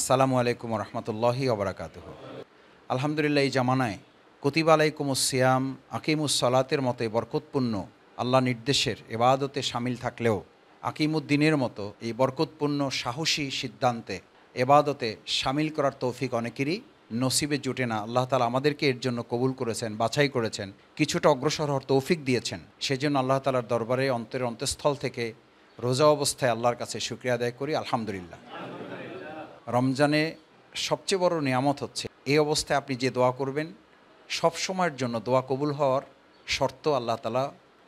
আসসালামু আলাইকুম রহমতুল্লাহি অবরাকাত আলহামদুলিল্লাহ এই জামানায় কতিব সিয়াম সিয়াম সলাতের মতে বরকতপূর্ণ আল্লাহ নির্দেশের এবাদতে সামিল থাকলেও আকিমুদ্দিনের মতো এই বরকতপূর্ণ সাহসী সিদ্ধান্তে এবাদতে সামিল করার তৌফিক অনেকেরই নসিবে জুটে না আল্লাহ তালা আমাদেরকে এর জন্য কবুল করেছেন বাছাই করেছেন কিছুটা অগ্রসর হওয়ার তৌফিক দিয়েছেন সেজন্য আল্লাহ তালার দরবারে অন্তরের অন্তঃস্থল থেকে রোজা অবস্থায় আল্লাহর কাছে সুক্রিয়া আদায় করি আলহামদুলিল্লাহ রমজানে সবচেয়ে বড় নিয়ামত হচ্ছে এই অবস্থায় আপনি যে দোয়া করবেন সব সময়ের জন্য দোয়া কবুল হওয়ার শর্ত আল্লাহ তালা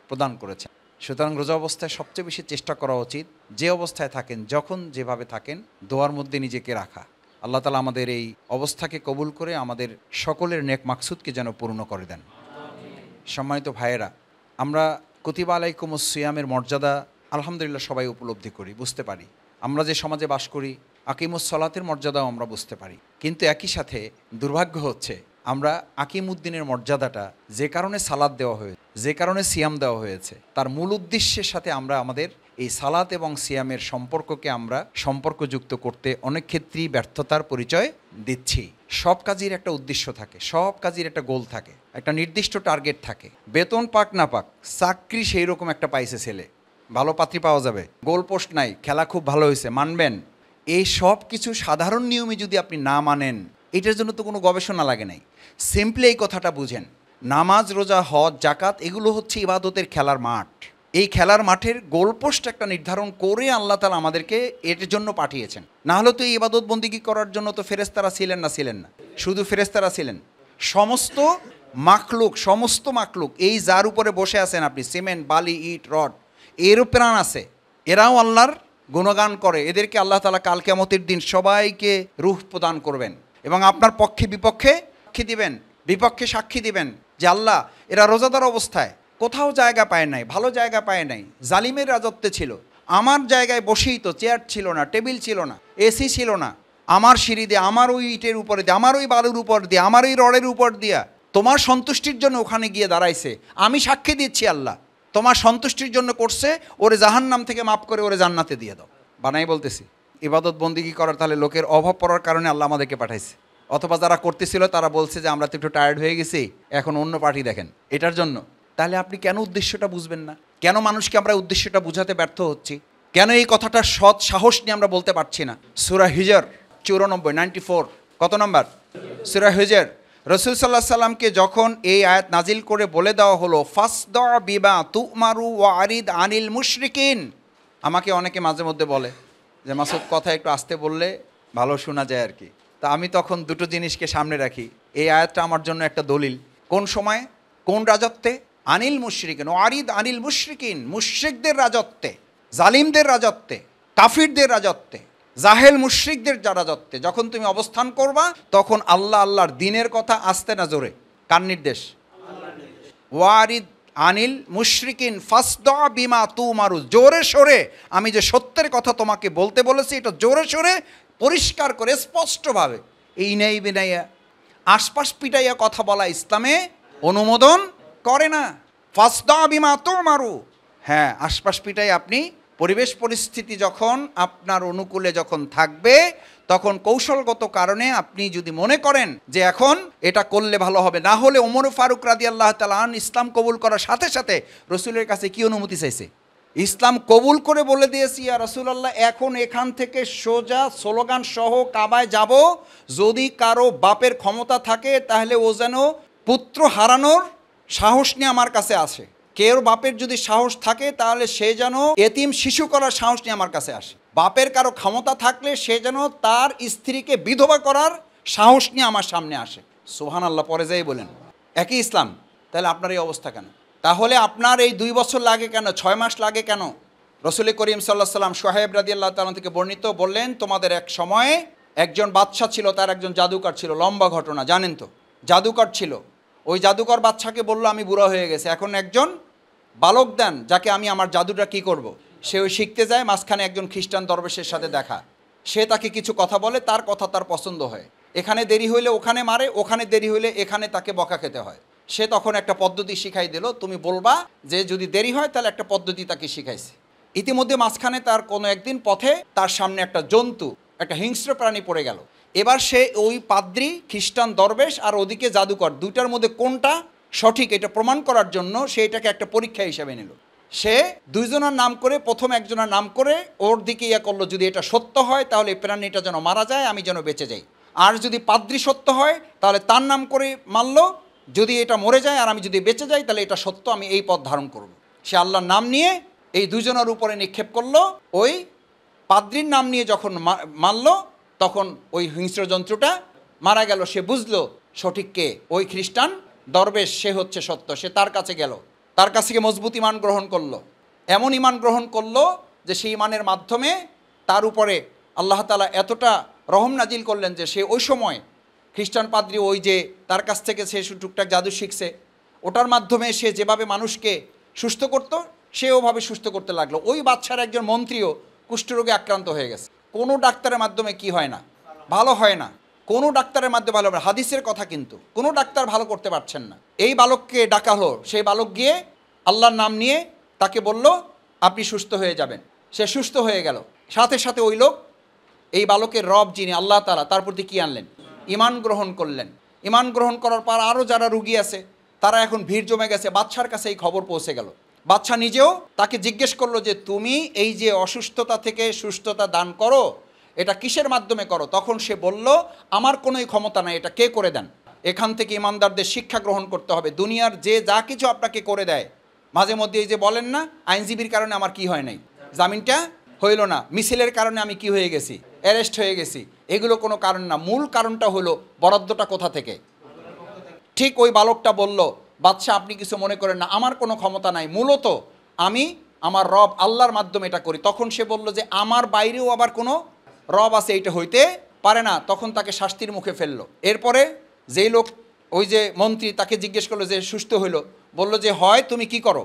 প্রদান করেছেন সুতরাং রোজা অবস্থায় সবচেয়ে বেশি চেষ্টা করা উচিত যে অবস্থায় থাকেন যখন যেভাবে থাকেন দোয়ার মধ্যে নিজেকে রাখা আল্লাহ তালা আমাদের এই অবস্থাকে কবুল করে আমাদের সকলের নেক মাকসুদকে যেন পূর্ণ করে দেন সম্মানিত ভাইয়েরা আমরা কতিবা আলাইকুমুস সিয়ামের মর্যাদা আলহামদুলিল্লাহ সবাই উপলব্ধি করি বুঝতে পারি আমরা যে সমাজে বাস করি আকিমুস সলাতের মর্যাদাও আমরা বুঝতে পারি কিন্তু একই সাথে দুর্ভাগ্য হচ্ছে আমরা আকিমুদ্দিনের মর্যাদাটা যে কারণে সালাদ দেওয়া হয়েছে যে কারণে সিয়াম দেওয়া হয়েছে তার মূল উদ্দেশ্যের সাথে আমরা আমাদের এই সালাত এবং সিয়ামের সম্পর্ককে আমরা সম্পর্কযুক্ত করতে অনেক ক্ষেত্রেই ব্যর্থতার পরিচয় দিচ্ছি সব কাজের একটা উদ্দেশ্য থাকে সব কাজের একটা গোল থাকে একটা নির্দিষ্ট টার্গেট থাকে বেতন পাক না পাক চাকরি সেই রকম একটা পাইছে ছেলে ভালো পাত্রী পাওয়া যাবে গোল পোস্ট নাই খেলা খুব ভালো হয়েছে মানবেন এই সব কিছু সাধারণ নিয়মে যদি আপনি না মানেন এটার জন্য তো কোনো গবেষণা লাগে নাই সিম্পলি এই কথাটা বুঝেন নামাজ রোজা হজ জাকাত এগুলো হচ্ছে ইবাদতের খেলার মাঠ এই খেলার মাঠের গোলপোস্ট একটা নির্ধারণ করে আল্লাহ তালা আমাদেরকে এর জন্য পাঠিয়েছেন না হলে তো এই ইবাদত বন্দিগি করার জন্য তো ফেরেস্তারা ছিলেন না ছিলেন না শুধু ফেরেস্তারা ছিলেন সমস্ত মাকলুক সমস্ত মাকলুক এই যার উপরে বসে আছেন আপনি সিমেন্ট বালি ইট রড এরও প্রাণ আছে এরাও আল্লাহর গুণগান করে এদেরকে আল্লাহ তালা কাল কেমতের দিন সবাইকে রুহ প্রদান করবেন এবং আপনার পক্ষে বিপক্ষে সাক্ষী দিবেন বিপক্ষে সাক্ষী দিবেন যে আল্লাহ এরা রোজাদার অবস্থায় কোথাও জায়গা পায় নাই ভালো জায়গা পায় নাই জালিমের রাজত্বে ছিল আমার জায়গায় বসেই তো চেয়ার ছিল না টেবিল ছিল না এসি ছিল না আমার সিঁড়ি দিয়ে আমার ওই ইটের উপরে দিয়ে আমার ওই বালুর উপর দিয়ে আমার ওই রডের উপর দিয়া তোমার সন্তুষ্টির জন্য ওখানে গিয়ে দাঁড়াইছে আমি সাক্ষী দিচ্ছি আল্লাহ তোমার সন্তুষ্টির জন্য করছে ওরে জাহান নাম থেকে মাফ করে ওরে জান্নাতে দিয়ে দাও বানাই বলতেছি ইবাদত বন্দিগি করার তাহলে লোকের অভাব পড়ার কারণে আল্লাহ আমাদেরকে পাঠাইছে অথবা যারা করতেছিল তারা বলছে যে আমরা তো একটু টায়ার্ড হয়ে গেছি এখন অন্য পার্টি দেখেন এটার জন্য তাহলে আপনি কেন উদ্দেশ্যটা বুঝবেন না কেন মানুষকে আমরা উদ্দেশ্যটা বুঝাতে ব্যর্থ হচ্ছি কেন এই কথাটা সৎ সাহস নিয়ে আমরা বলতে পারছি না সুরা হিজার চৌরানব্বই নাইনটি ফোর কত নম্বর সুরা হিজার রসুল সাল্লাহ সাল্লামকে যখন এই আয়াত নাজিল করে বলে দেওয়া হলো ফাসদ বিবা তুমারু ও আরিদ আনিল মুশরিকিন আমাকে অনেকে মাঝে মধ্যে বলে যে মাসুদ কথা একটু আসতে বললে ভালো শোনা যায় আর কি তা আমি তখন দুটো জিনিসকে সামনে রাখি এই আয়াতটা আমার জন্য একটা দলিল কোন সময়ে কোন রাজত্বে আনিল মুশরিকিন ও আরিদ আনিল মুশরিকিন মুশ্রিকদের রাজত্বে জালিমদের রাজত্বে কাফিরদের রাজত্বে জাহেল মুশ্রিকদের যত্তে যখন তুমি অবস্থান করবা তখন আল্লাহ আল্লাহর দিনের কথা আসতে না জোরে কার নির্দেশ ওয়ারিদ আনিল মুশ্রিকিন ফাসদ বিমা তু মারু জোরে সোরে আমি যে সত্যের কথা তোমাকে বলতে বলেছি এটা জোরে সোরে পরিষ্কার করে স্পষ্টভাবে এই নেই বিনাইয়া আশপাশ পিটাইয়া কথা বলা ইসলামে অনুমোদন করে না ফাসদ বিমা তু মারু হ্যাঁ আশপাশ পিটাই আপনি পরিবেশ পরিস্থিতি যখন আপনার অনুকূলে যখন থাকবে তখন কৌশলগত কারণে আপনি যদি মনে করেন যে এখন এটা করলে ভালো হবে না হলে ওমর ফারুক রাজি আল্লাহ তালান ইসলাম কবুল করার সাথে সাথে রসুলের কাছে কি অনুমতি চাইছে ইসলাম কবুল করে বলে দিয়েছি আর আল্লাহ এখন এখান থেকে সোজা স্লোগান সহ কাবায় যাব যদি কারো বাপের ক্ষমতা থাকে তাহলে ও যেন পুত্র হারানোর সাহস নিয়ে আমার কাছে আসে কেউ বাপের যদি সাহস থাকে তাহলে সে যেন এতিম শিশু করার সাহস নিয়ে আমার কাছে আসে বাপের কারো ক্ষমতা থাকলে সে যেন তার স্ত্রীকে বিধবা করার সাহস নিয়ে আমার সামনে আসে সোহান আল্লাহ পরে যাই বলেন একই ইসলাম তাহলে আপনার এই অবস্থা কেন তাহলে আপনার এই দুই বছর লাগে কেন ছয় মাস লাগে কেন রসুল করিম সাল্লাহ সাল্লাম সোহেব রাজি আল্লাহ তালন থেকে বর্ণিত বললেন তোমাদের এক সময়ে একজন বাদশাহ ছিল তার একজন জাদুকর ছিল লম্বা ঘটনা জানেন তো জাদুকর ছিল ওই জাদুকর বাচ্চাকে বললো আমি বুড়া হয়ে গেছে এখন একজন বালক দেন যাকে আমি আমার জাদুটা কি করব। সে ওই শিখতে যায় মাঝখানে একজন খ্রিস্টান দরবেশের সাথে দেখা সে তাকে কিছু কথা বলে তার কথা তার পছন্দ হয় এখানে দেরি হইলে ওখানে মারে ওখানে দেরি হইলে এখানে তাকে বকা খেতে হয় সে তখন একটা পদ্ধতি শিখাই দিল তুমি বলবা যে যদি দেরি হয় তাহলে একটা পদ্ধতি তাকে শিখাইছে ইতিমধ্যে মাঝখানে তার কোনো একদিন পথে তার সামনে একটা জন্তু একটা হিংস্র প্রাণী পড়ে গেল এবার সে ওই পাদ্রি খ্রিস্টান দরবেশ আর ওদিকে জাদুকর দুইটার মধ্যে কোনটা সঠিক এটা প্রমাণ করার জন্য সে এটাকে একটা পরীক্ষা হিসাবে নিল সে দুইজনের নাম করে প্রথম একজনের নাম করে ওর দিকে ইয়া করলো যদি এটা সত্য হয় তাহলে প্রাণীটা যেন মারা যায় আমি যেন বেঁচে যাই আর যদি পাদ্রি সত্য হয় তাহলে তার নাম করে মারলো যদি এটা মরে যায় আর আমি যদি বেঁচে যাই তাহলে এটা সত্য আমি এই পথ ধারণ করব সে আল্লাহর নাম নিয়ে এই দুজনের উপরে নিক্ষেপ করলো ওই পাদ্রির নাম নিয়ে যখন মারল তখন ওই হিংস্র যন্ত্রটা মারা গেল সে বুঝলো সঠিককে ওই খ্রিস্টান দরবেশ সে হচ্ছে সত্য সে তার কাছে গেল তার কাছ থেকে মজবুত ইমান গ্রহণ করলো এমন ইমান গ্রহণ করলো যে সেই ইমানের মাধ্যমে তার উপরে আল্লাহ তালা এতটা রহম নাজিল করলেন যে সে ওই সময় খ্রিস্টান পাদ্রী ওই যে তার কাছ থেকে সে টুকটাক জাদু শিখছে ওটার মাধ্যমে সে যেভাবে মানুষকে সুস্থ করত সে ওভাবে সুস্থ করতে লাগলো ওই বাচ্চার একজন মন্ত্রীও কুষ্ঠরোগে আক্রান্ত হয়ে গেছে কোনো ডাক্তারের মাধ্যমে কি হয় না ভালো হয় না কোনো ডাক্তারের মাধ্যমে ভালো হবে হাদিসের কথা কিন্তু কোনো ডাক্তার ভালো করতে পারছেন না এই বালককে ডাকা হলো সেই বালক গিয়ে আল্লাহর নাম নিয়ে তাকে বলল আপনি সুস্থ হয়ে যাবেন সে সুস্থ হয়ে গেল সাথে সাথে ওই লোক এই বালকের রব যিনি আল্লাহ তালা তার প্রতি কী আনলেন ইমান গ্রহণ করলেন ইমান গ্রহণ করার পর আরও যারা রুগী আছে তারা এখন ভিড় জমে গেছে বাচ্চার কাছে এই খবর পৌঁছে গেল বাচ্চা নিজেও তাকে জিজ্ঞেস করলো যে তুমি এই যে অসুস্থতা থেকে সুস্থতা দান করো এটা কিসের মাধ্যমে করো তখন সে বলল আমার কোনোই ক্ষমতা নাই এটা কে করে দেন এখান থেকে ইমানদারদের শিক্ষা গ্রহণ করতে হবে দুনিয়ার যে যা কিছু আপনাকে করে দেয় মাঝে মধ্যে এই যে বলেন না আইনজীবীর কারণে আমার কি হয় নাই জামিনটা হইল না মিছিলের কারণে আমি কি হয়ে গেছি অ্যারেস্ট হয়ে গেছি এগুলো কোনো কারণ না মূল কারণটা হলো বরাদ্দটা কোথা থেকে ঠিক ওই বালকটা বলল বাচ্চা আপনি কিছু মনে করেন না আমার কোনো ক্ষমতা নাই মূলত আমি আমার রব আল্লাহর মাধ্যমে এটা করি তখন সে বলল যে আমার বাইরেও আবার কোনো রব আছে এইটা হইতে পারে না তখন তাকে শাস্তির মুখে ফেললো এরপরে যেই লোক ওই যে মন্ত্রী তাকে জিজ্ঞেস করলো যে সুস্থ হইলো বলল যে হয় তুমি কি করো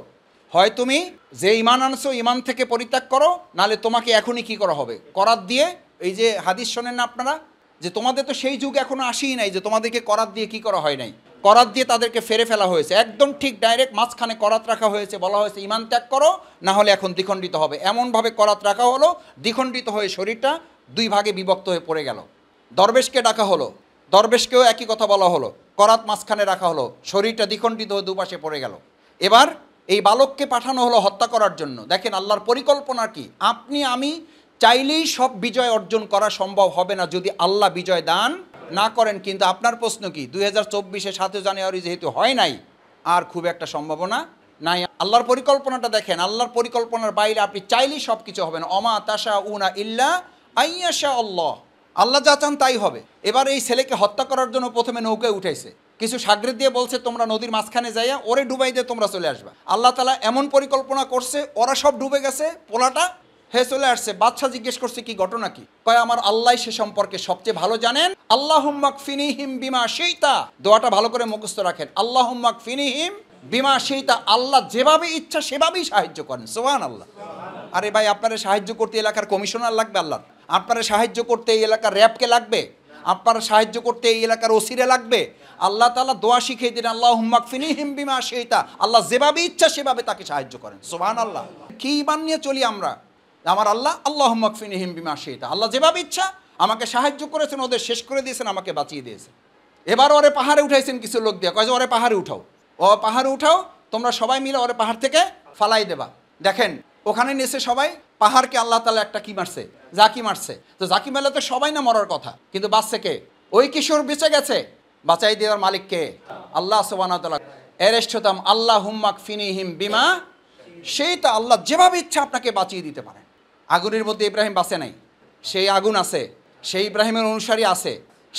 হয় তুমি যে ইমান আনছো ইমান থেকে পরিত্যাগ করো নালে তোমাকে এখনই কি করা হবে করাত দিয়ে এই যে হাদিস শোনেন না আপনারা যে তোমাদের তো সেই যুগ এখনো আসেই নাই যে তোমাদেরকে করাত দিয়ে কি করা হয় নাই করাত দিয়ে তাদেরকে ফেরে ফেলা হয়েছে একদম ঠিক ডাইরেক্ট মাঝখানে করাত রাখা হয়েছে বলা হয়েছে ইমান ত্যাগ করো না হলে এখন দ্বিখণ্ডিত হবে এমনভাবে করাত রাখা হলো দ্বিখণ্ডিত হয়ে শরীরটা দুই ভাগে বিভক্ত হয়ে পড়ে গেল দরবেশকে ডাকা হলো দরবেশকেও একই কথা বলা হলো করাত মাঝখানে রাখা হলো শরীরটা দ্বিখণ্ডিত হয়ে দুপাশে পড়ে গেল এবার এই বালককে পাঠানো হলো হত্যা করার জন্য দেখেন আল্লাহর পরিকল্পনা কি আপনি আমি চাইলেই সব বিজয় অর্জন করা সম্ভব হবে না যদি আল্লাহ বিজয় দান না করেন কিন্তু আপনার প্রশ্ন কি দুই হাজার চব্বিশে সাতই জানুয়ারি যেহেতু হয় নাই আর খুব একটা সম্ভাবনা নাই আল্লাহর পরিকল্পনাটা দেখেন আল্লাহর পরিকল্পনার বাইরে আপনি চাইলেই সব কিছু না অমা তাসা উনা ইল্লা আইয়াশা আল্লাহ আল্লাহ যা চান তাই হবে এবার এই ছেলেকে হত্যা করার জন্য প্রথমে নৌকায় উঠাইছে কিছু সাগরে দিয়ে বলছে তোমরা নদীর মাঝখানে যাইয়া ওরে ডুবাই দিয়ে তোমরা চলে আসবা আল্লাহ তালা এমন পরিকল্পনা করছে ওরা সব ডুবে গেছে পোলাটা হে চলে আসছে বাচ্চা জিজ্ঞেস করছে কি ঘটনা কি কয় আমার আল্লাহ সে সম্পর্কে সবচেয়ে ভালো জানেন আল্লাহ ফিনিহিম বিমা সেইতা দোয়াটা ভালো করে মুখস্থ রাখেন আল্লাহ ফিনিহিম বিমা সেইতা আল্লাহ যেভাবে ইচ্ছা সেভাবেই সাহায্য করেন সোহান আল্লাহ আরে ভাই আপনার সাহায্য করতে এলাকার কমিশনার লাগবে আল্লাহ আপনার সাহায্য করতে এই এলাকার র্যাবকে লাগবে আপনার সাহায্য করতে এই এলাকার ওসিরে লাগবে আল্লাহ তালা দোয়া শিখিয়ে দিন আল্লাহ হুম্মাকফিনি হিমবিমা সেইতা আল্লাহ যেভাবে ইচ্ছা সেভাবে তাকে সাহায্য করেন সোহান আল্লাহ কী ইমান নিয়ে চলি আমরা আমার আল্লাহ আল্লাহ হুম্মাকফিনি হিমবিমা সেইতা আল্লাহ যেভাবে ইচ্ছা আমাকে সাহায্য করেছেন ওদের শেষ করে দিয়েছেন আমাকে বাঁচিয়ে দিয়েছেন এবার ওরে পাহাড়ে উঠাইছেন কিছু লোক দিয়ে কয়েছে ওরে পাহাড়ে উঠাও ও পাহাড়ে উঠাও তোমরা সবাই মিলে ওরে পাহাড় থেকে ফালাই দেবা দেখেন ওখানে নেছে সবাই পাহাড়কে আল্লাহ তালা একটা কি মারছে জাকি মারছে তো জাকি মেলা তো সবাই না মরার কথা কিন্তু বাচ্চা কে ওই কিশোর বেঁচে গেছে বাঁচাই দেওয়ার মালিককে আল্লাহ সোবানতলা এরেষ্ঠতাম আল্লাহ হুম্মাক ফিনিহিম বিমা সেই তো আল্লাহ যেভাবে ইচ্ছা আপনাকে বাঁচিয়ে দিতে পারে আগুনের মধ্যে ইব্রাহিম বাঁচে নাই সেই আগুন আছে সেই ইব্রাহিমের অনুসারী আছে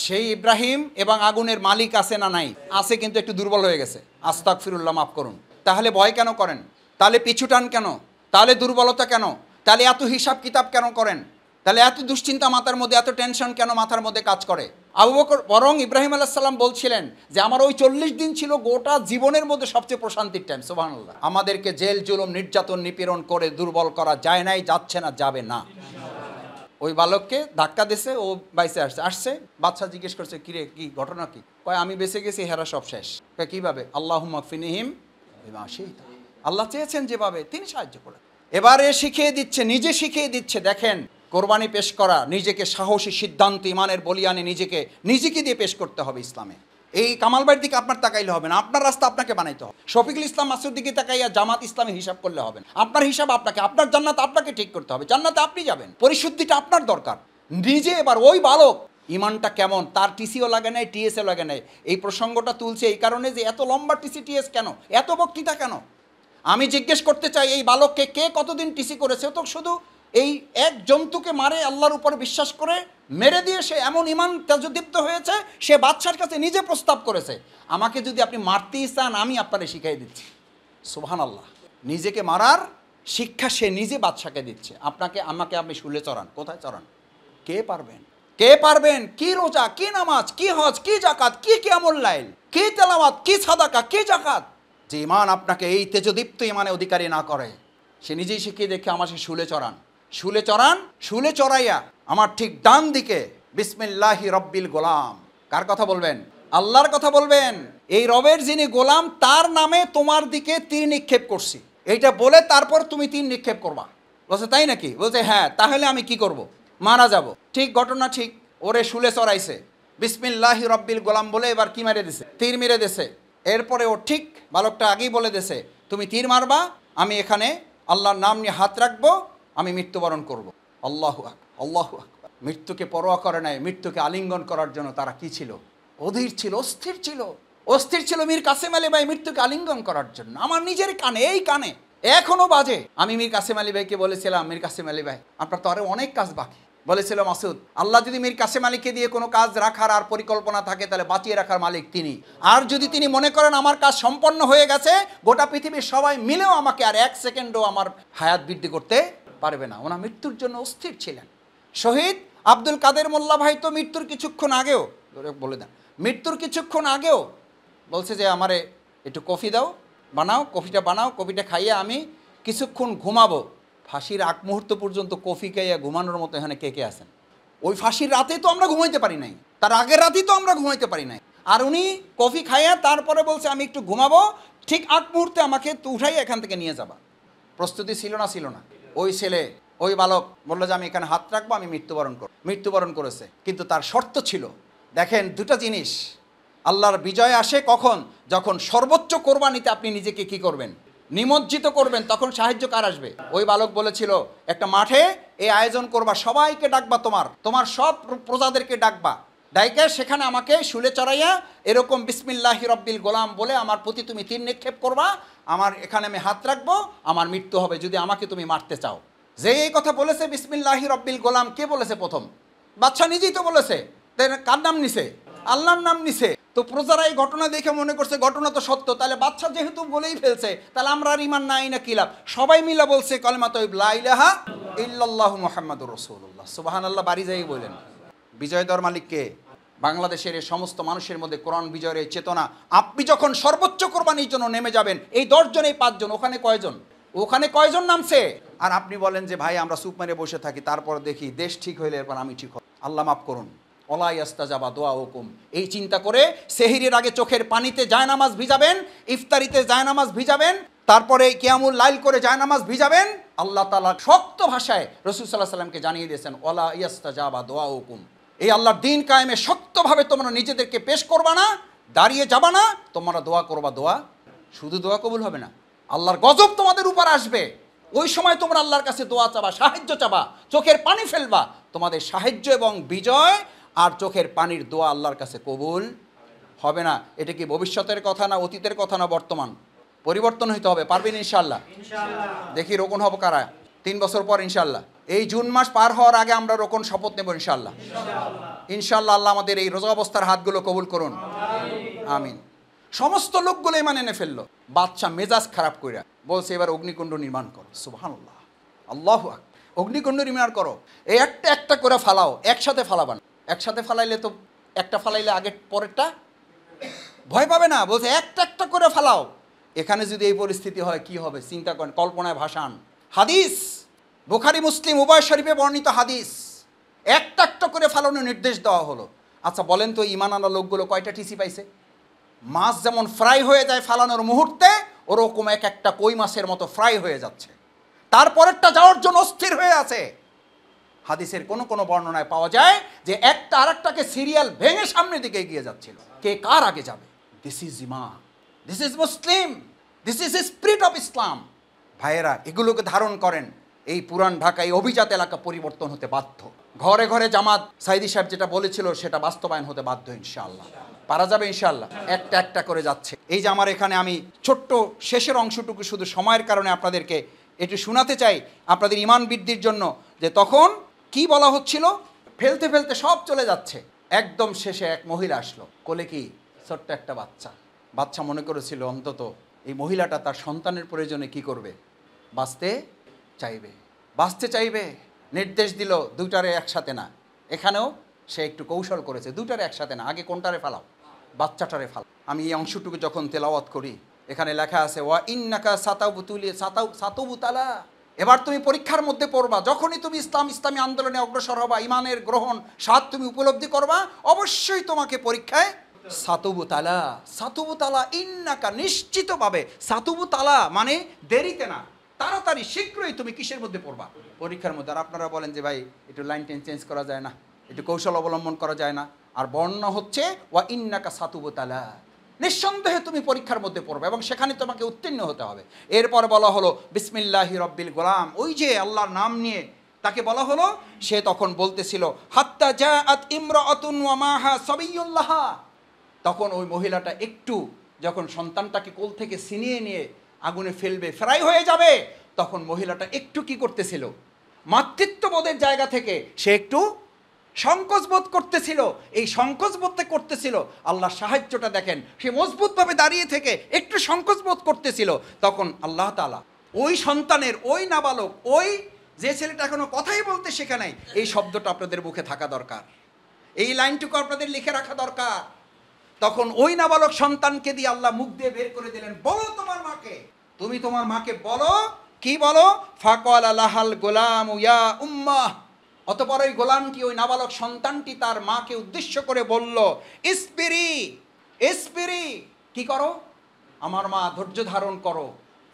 সেই ইব্রাহিম এবং আগুনের মালিক আছে না নাই আছে কিন্তু একটু দুর্বল হয়ে গেছে আস্তাক ফিরুল্লাহ মাফ করুন তাহলে ভয় কেন করেন তাহলে পিছুটান কেন তাহলে দুর্বলতা কেন তাহলে এত হিসাব কিতাব কেন করেন তাহলে এত দুশ্চিন্তা মাথার মধ্যে এত টেনশন কেন মাথার মধ্যে কাজ করে আবু বকর বরং ইব্রাহিম আলাহিসাল্লাম বলছিলেন যে আমার ওই চল্লিশ দিন ছিল গোটা জীবনের মধ্যে সবচেয়ে প্রশান্তির টাইম সোভানুল্লাহ আমাদেরকে জেল জুলুম নির্যাতন নিপীড়ন করে দুর্বল করা যায় নাই যাচ্ছে না যাবে না ওই বালককে ধাক্কা দিছে ও বাইসে আসছে আসছে বাচ্চা জিজ্ঞেস করছে কিরে কি ঘটনা কি কয় আমি বেঁচে গেছি হেরা সব শেষ কীভাবে আল্লাহ মকফিনিহিম আল্লাহ চেয়েছেন যেভাবে তিনি সাহায্য করেন এবারে শিখিয়ে দিচ্ছে নিজে শিখিয়ে দিচ্ছে দেখেন কোরবানি পেশ করা নিজেকে সাহসী সিদ্ধান্ত ইমানের বলিয়ানে নিজেকে নিজেকে দিয়ে পেশ করতে হবে ইসলামে এই কামালবাড়ির দিকে আপনার তাকাইলে হবে না আপনার রাস্তা আপনাকে বানাইতে হবে শফিকুল ইসলাম মাসুর দিকে তাকাইয়া জামাত ইসলামে হিসাব করলে হবে না আপনার হিসাব আপনাকে আপনার জান্নাত আপনাকে ঠিক করতে হবে জান্নাতে আপনি যাবেন পরিশুদ্ধিটা আপনার দরকার নিজে এবার ওই বালক ইমানটা কেমন তার টিসিও লাগে নাই টিএসও লাগে নাই এই প্রসঙ্গটা তুলছে এই কারণে যে এত লম্বা টিসি টিএস কেন এত বক্তৃতা কেন আমি জিজ্ঞেস করতে চাই এই বালককে কে কতদিন টিসি করেছে তো শুধু এই এক জন্তুকে মারে আল্লাহর উপর বিশ্বাস করে মেরে দিয়ে সে এমন ইমান তেজদীপ্ত হয়েছে সে বাচ্চার কাছে নিজে প্রস্তাব করেছে আমাকে যদি আপনি মারতেই চান আমি আপনারে শিখাই দিচ্ছি সুহান আল্লাহ নিজেকে মারার শিক্ষা সে নিজে বাচ্চাকে দিচ্ছে আপনাকে আমাকে আপনি শুলে চড়ান কোথায় চড়ান কে পারবেন কে পারবেন কি রোজা কি নামাজ কি হজ কি জাকাত কি কেমন লাইল কি তেলাওয়াত কি সাদাকা কি জাকাত যে ইমান আপনাকে এই তেজদীপ্ত ইমানে অধিকারী না করে সে নিজেই শিখিয়ে দেখে আমাকে শুলে চড়ান শুলে চড়ান শুলে চড়াইয়া আমার ঠিক ডান দিকে বিসমিল্লাহি রব্বিল গোলাম কার কথা বলবেন আল্লাহর কথা বলবেন এই রবের যিনি গোলাম তার নামে তোমার দিকে তীর নিক্ষেপ করছি এইটা বলে তারপর তুমি তীর নিক্ষেপ করবা বলছে তাই নাকি বলছে হ্যাঁ তাহলে আমি কি করব। মারা যাব ঠিক ঘটনা ঠিক ওরে শুলে চড়াইছে বিসমিল্লাহি রব্বিল গোলাম বলে এবার কি মেরে দিছে তীর মেরে দিছে এরপরে ও ঠিক বালকটা আগেই বলে দেছে তুমি তীর মারবা আমি এখানে আল্লাহর নাম নিয়ে হাত রাখবো আমি মৃত্যুবরণ করব। আল্লাহ আল্লাহ মৃত্যুকে পরোয়া করে নাই মৃত্যুকে আলিঙ্গন করার জন্য তারা কি ছিল অধীর ছিল অস্থির ছিল অস্থির ছিল মীর কাসেম আলী ভাই মৃত্যুকে আলিঙ্গন করার জন্য আমার নিজের কানে এই কানে এখনও বাজে আমি মীর কাসেম আলী ভাইকে বলেছিলাম মীর কাসেম আলী ভাই আপনার তো আরও অনেক কাজ বাকি বলেছিল মাসুদ আল্লাহ যদি মীর কাসেম আলীকে দিয়ে কোনো কাজ রাখার আর পরিকল্পনা থাকে তাহলে বাঁচিয়ে রাখার মালিক তিনি আর যদি তিনি মনে করেন আমার কাজ সম্পন্ন হয়ে গেছে গোটা পৃথিবীর সবাই মিলেও আমাকে আর এক সেকেন্ডও আমার হায়াত বৃদ্ধি করতে পারবে না ওনা মৃত্যুর জন্য অস্থির ছিলেন শহীদ আব্দুল কাদের মোল্লা ভাই তো মৃত্যুর কিছুক্ষণ আগেও বলে দেন মৃত্যুর কিছুক্ষণ আগেও বলছে যে আমারে একটু কফি দাও বানাও কফিটা বানাও কফিটা খাইয়ে আমি কিছুক্ষণ ঘুমাবো ফাঁসির আগ মুহূর্ত পর্যন্ত কফি খাইয়া ঘুমানোর মতো এখানে কে কে আছেন ওই ফাঁসির রাতে তো আমরা ঘুমাইতে পারি নাই তার আগের রাতে তো আমরা ঘুমাইতে পারি নাই আর উনি কফি খাইয়া তারপরে বলছে আমি একটু ঘুমাবো ঠিক আগ মুহূর্তে আমাকে উঠাই এখান থেকে নিয়ে যাবা প্রস্তুতি ছিল না ছিল না ওই ছেলে ওই বালক বললো যে আমি এখানে হাত রাখবো আমি মৃত্যুবরণ করব মৃত্যুবরণ করেছে কিন্তু তার শর্ত ছিল দেখেন দুটা জিনিস আল্লাহর বিজয় আসে কখন যখন সর্বোচ্চ কোরবানিতে আপনি নিজেকে কি করবেন নিমজ্জিত করবেন তখন সাহায্য কার আসবে ওই বালক বলেছিল একটা মাঠে এই আয়োজন করবা সবাইকে ডাকবা তোমার তোমার সব প্রজাদেরকে ডাকবা ডাইকে সেখানে আমাকে শুলে চড়াইয়া এরকম বিসমিল্লাহ হিরব্বিল গোলাম বলে আমার প্রতি তুমি তীর নিক্ষেপ করবা আমার এখানে আমি হাত রাখবো আমার মৃত্যু হবে যদি আমাকে তুমি মারতে চাও যে এই কথা বলেছে বিসমিল্লাহ হিরব্বিল গোলাম কে বলেছে প্রথম বাচ্চা নিজেই তো বলেছে কার নাম নিছে আল্লাহর নাম নিছে তো প্রজারা এই ঘটনা দেখে মনে করছে ঘটনা তো সত্য তাহলে বাচ্চা যেহেতু বলেই ফেলছে তাহলে আমরা আর ইমান নাই না কিলাম সবাই মিলা বলছে কলমা তৈব লাইলাহা ইল্লাল্লাহু মুহাম্মাদুর রসুল্লাহ সুবহানাল্লাহ আল্লাহ বাড়ি যাই বলেন বিজয়দর মালিককে বাংলাদেশের এই সমস্ত মানুষের মধ্যে কোরআন বিজয়ের এই চেতনা আপনি যখন সর্বোচ্চ কোরবানির জন্য নেমে যাবেন এই দশজন এই পাঁচজন ওখানে কয়জন ওখানে কয়জন নামছে আর আপনি বলেন যে ভাই আমরা সুপ মেরে বসে থাকি তারপর দেখি দেশ ঠিক হইলে এরপর আমি ঠিক হব আল্লাহ মাফ করুন অলাইয়াস্তা যাবা দোয়া হুকুম এই চিন্তা করে সেহিরের আগে চোখের পানিতে জায়নামাজ ভিজাবেন ইফতারিতে জায়নামাজ ভিজাবেন তারপরে কিয়ামুল লাইল করে জায়নামাজ ভিজাবেন আল্লাহ তালা শক্ত ভাষায় রসুল সাল্লাহ সাল্লামকে জানিয়ে দিয়েছেন ওলা ইয়াস্তা যাবা দোয়া হুকুম এই আল্লাহর দিন কায়েমে শক্তভাবে তোমরা নিজেদেরকে পেশ করবা না দাঁড়িয়ে যাবা না তোমরা দোয়া করবা দোয়া শুধু দোয়া কবুল হবে না আল্লাহর গজব তোমাদের উপর আসবে ওই সময় তোমরা আল্লাহর কাছে দোয়া চাবা সাহায্য চাবা চোখের পানি ফেলবা তোমাদের সাহায্য এবং বিজয় আর চোখের পানির দোয়া আল্লাহর কাছে কবুল হবে না এটা কি ভবিষ্যতের কথা না অতীতের কথা না বর্তমান পরিবর্তন হইতে হবে পারবেন ইনশাল্লাহ দেখি রোকন হব কারা তিন বছর পর ইনশাল্লাহ এই জুন মাস পার হওয়ার আগে আমরা রোকন শপথ নেব ইনশাল্লাহ ইনশাল্লাহ আল্লাহ আমাদের এই রোজা অবস্থার হাতগুলো কবুল করুন আমিন সমস্ত লোকগুলো মানে এনে ফেললো বাচ্চা মেজাজ খারাপ কইরা বলছে এবার অগ্নিকুণ্ড নির্মাণ করো সুবাহান আল্লাহ আল্লাহ অগ্নিকুণ্ড নির্মাণ করো এই একটা একটা করে ফালাও একসাথে ফালাবান একসাথে ফালাইলে তো একটা ফালাইলে আগের পরেরটা ভয় পাবে না বলছে একটা একটা করে ফালাও এখানে যদি এই পরিস্থিতি হয় কি হবে চিন্তা করেন কল্পনায় ভাসান হাদিস বোখারি মুসলিম উভয় শরীফে বর্ণিত হাদিস একটা একটা করে ফালানোর নির্দেশ দেওয়া হলো আচ্ছা বলেন তো ইমান আনা লোকগুলো কয়টা টিসি পাইছে মাছ যেমন ফ্রাই হয়ে যায় ফালানোর মুহূর্তে ওরকম এক একটা কই মাছের মতো ফ্রাই হয়ে যাচ্ছে তারপরেরটা যাওয়ার জন্য অস্থির হয়ে আছে হাদিসের কোনো কোনো বর্ণনায় পাওয়া যায় যে একটা আরেকটাকে সিরিয়াল ভেঙে সামনের দিকে এগিয়ে যাচ্ছিল কে কার আগে যাবে দিস ইজ ইমা this is Muslim this is spirit of Islam ভাইয়েরা এগুলোকে ধারণ করেন এই পুরান ঢাকা এই অভিজাত এলাকা পরিবর্তন হতে বাধ্য ঘরে ঘরে জামাত সাইদি সাহেব যেটা বলেছিল সেটা বাস্তবায়ন হতে বাধ্য ইনশাল্লাহ পারা যাবে ইনশাল্লাহ একটা একটা করে যাচ্ছে এই যে আমার এখানে আমি ছোট্ট শেষের অংশটুকু শুধু সময়ের কারণে আপনাদেরকে এটি শোনাতে চাই আপনাদের ইমান বৃদ্ধির জন্য যে তখন কি বলা হচ্ছিল ফেলতে ফেলতে সব চলে যাচ্ছে একদম শেষে এক মহিলা আসলো কোলে কি ছোট্ট একটা বাচ্চা বাচ্চা মনে করেছিল অন্তত এই মহিলাটা তার সন্তানের প্রয়োজনে কি করবে বাঁচতে চাইবে বাঁচতে চাইবে নির্দেশ দিল দুটারে একসাথে না এখানেও সে একটু কৌশল করেছে দুটারে একসাথে না আগে কোনটারে ফেলাও বাচ্চাটারে ফেলাও আমি এই অংশটুকু যখন তেলাওয়াত করি এখানে লেখা আছে ওয়া ইন্নাকা বুতুলি সাতাউ বুতালা এবার তুমি পরীক্ষার মধ্যে পড়বা যখনই তুমি ইসলাম ইসলামী আন্দোলনে অগ্রসর হবা ইমানের গ্রহণ স্বাদ তুমি উপলব্ধি করবা অবশ্যই তোমাকে পরীক্ষায় সাতুবুতালা সাতুবুতালা ইন্নাকা নিশ্চিতভাবে সাতুবুতালা মানে দেরিতে না তাড়াতাড়ি শীঘ্রই তুমি কিসের মধ্যে পড়বা পরীক্ষার মধ্যে আর আপনারা বলেন যে ভাই একটু লাইন টেন চেঞ্জ করা যায় না একটু কৌশল অবলম্বন করা যায় না আর বর্ণ হচ্ছে ওয়া ইন্নাকা সাতুবুতালা নিঃসন্দেহে তুমি পরীক্ষার মধ্যে পড়বে এবং সেখানে তোমাকে উত্তীর্ণ হতে হবে এরপর বলা হলো বিসমিল্লাহি রব্বিল গোলাম ওই যে আল্লাহর নাম নিয়ে তাকে বলা হলো সে তখন বলতেছিল হাত্তা যা আত ইমরাতুন অতুন মাহা তখন ওই মহিলাটা একটু যখন সন্তানটাকে কোল থেকে ছিনিয়ে নিয়ে আগুনে ফেলবে ফ্রাই হয়ে যাবে তখন মহিলাটা একটু কি করতেছিল মাতৃত্ববোধের জায়গা থেকে সে একটু সংকোচবোধ করতেছিল এই সংকোচবোধতে করতেছিল আল্লাহ সাহায্যটা দেখেন সে মজবুতভাবে দাঁড়িয়ে থেকে একটু সংকোচবোধ করতেছিল তখন আল্লাহ তালা ওই সন্তানের ওই নাবালক ওই যে ছেলেটা এখনও কথাই বলতে শেখে নাই এই শব্দটা আপনাদের মুখে থাকা দরকার এই লাইনটুকু আপনাদের লিখে রাখা দরকার তখন ওই নাবালক সন্তানকে দিয়ে আল্লাহ মুখ দিয়ে বের করে দিলেন বলো তোমার মাকে তুমি তোমার মাকে বলো কি বলো ফাকাল আল্লাহাল গোলাম উম্মা অতপর ওই গোলামটি ওই নাবালক সন্তানটি তার মাকে উদ্দেশ্য করে বলল ইস্পিরি ইস্পিরি কি করো আমার মা ধৈর্য ধারণ করো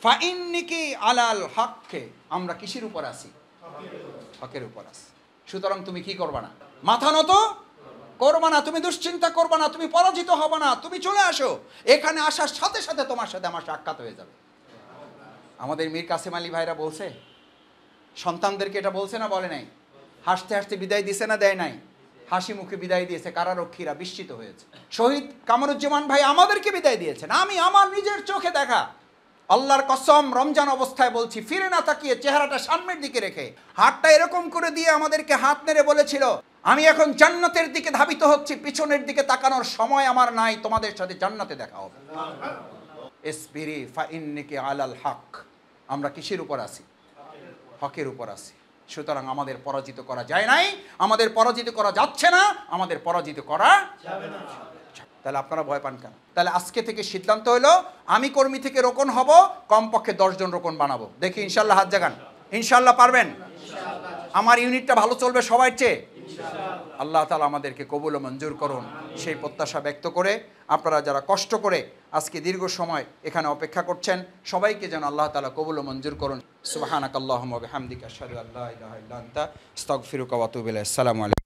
ফাইন্নিকি আলাল হককে আমরা কিসের উপর আছি হকের উপর আছি সুতরাং তুমি কি করবা না মাথা নত করবা না তুমি দুশ্চিন্তা করবা না তুমি পরাজিত হবে না তুমি চলে আসো এখানে আসার সাথে সাথে তোমার সাথে আমার সাক্ষাৎ হয়ে যাবে আমাদের মীর কাসেম আলী ভাইরা বলছে সন্তানদেরকে এটা বলছে না বলে নাই হাসতে হাসতে বিদায় দিছে না দেয় নাই হাসি মুখে বিদায় দিয়েছে কারারক্ষীরা বিস্মিত হয়েছে শহীদ কামরুজ্জামান ভাই আমাদেরকে বিদায় দিয়েছেন আমি আমার নিজের চোখে দেখা আল্লাহর কসম রমজান অবস্থায় বলছি ফিরে না তাকিয়ে চেহারাটা সামনের দিকে রেখে হাতটা এরকম করে দিয়ে আমাদেরকে হাত নেড়ে বলেছিল আমি এখন জান্নাতের দিকে ধাবিত হচ্ছি পিছনের দিকে তাকানোর সময় আমার নাই তোমাদের সাথে জান্নাতে দেখা হবে আলাল হক আমরা কিসের উপর আছি হকের উপর আছি সুতরাং আমাদের পরাজিত করা যায় নাই আমাদের পরাজিত করা যাচ্ছে না আমাদের পরাজিত করা তাহলে আপনারা ভয় পান কেন তাহলে আজকে থেকে সিদ্ধান্ত হলো আমি কর্মী থেকে রোকন হব কমপক্ষে দশজন রোকন বানাবো দেখি ইনশাল্লাহ হাত জাগান ইনশাল্লাহ পারবেন আমার ইউনিটটা ভালো চলবে সবার চেয়ে আল্লাহ তালা আমাদেরকে কবুল মঞ্জুর করুন সেই প্রত্যাশা ব্যক্ত করে আপনারা যারা কষ্ট করে আজকে দীর্ঘ সময় এখানে অপেক্ষা করছেন সবাইকে যেন আল্লাহ তালা কবুল মঞ্জুর করুন সুবাহানাকাল্লাহমদিক আসাদু আল্লাহ ইস্তাক ফিরুকাওয়াতুবিল্লা আসসালামু আলাইকুম